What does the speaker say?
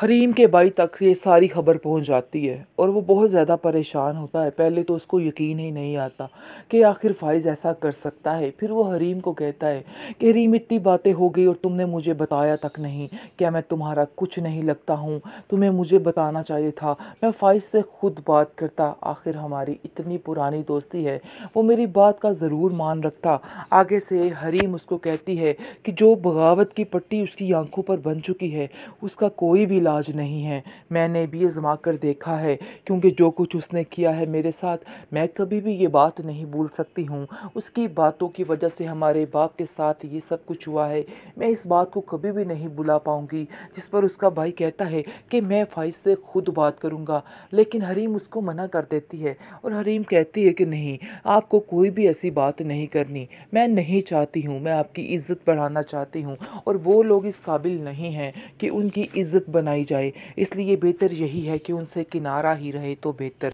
हरीम के भाई तक ये सारी खबर पहुंच जाती है और वो बहुत ज़्यादा परेशान होता है पहले तो उसको यकीन ही नहीं आता कि आखिर फाइज़ ऐसा कर सकता है फिर वो हरीम को कहता है कि हरीम इतनी बातें हो गई और तुमने मुझे बताया तक नहीं क्या मैं तुम्हारा कुछ नहीं लगता हूँ तुम्हें मुझे बताना चाहिए था मैं फाइज से खुद बात करता आखिर हमारी इतनी पुरानी दोस्ती है वो मेरी बात का ज़रूर मान रखता आगे से हरीम उसको कहती है कि जो बगावत की पट्टी उसकी आंखों पर बन चुकी है उसका कोई भी इलाज नहीं है मैंने भी ये जमा कर देखा है क्योंकि जो कुछ उसने किया है मेरे साथ मैं कभी भी ये बात नहीं भूल सकती हूँ उसकी बातों की वजह से हमारे बाप के साथ ये सब कुछ हुआ है मैं इस बात को कभी भी नहीं भुला पाऊँगी जिस पर उसका भाई कहता है कि मैं फाइज से खुद बात करूँगा लेकिन हरीम उसको मना कर देती है और हरीम कहती है कि नहीं आपको कोई भी ऐसी बात नहीं करनी मैं नहीं चाहती हूँ मैं आपकी इज़्ज़त बढ़ाना चाहती हूँ और वो लोग इस काबिल नहीं हैं कि उनकी इज़्ज़त बना बनाई जाए इसलिए बेहतर यही है कि उनसे किनारा ही रहे तो बेहतर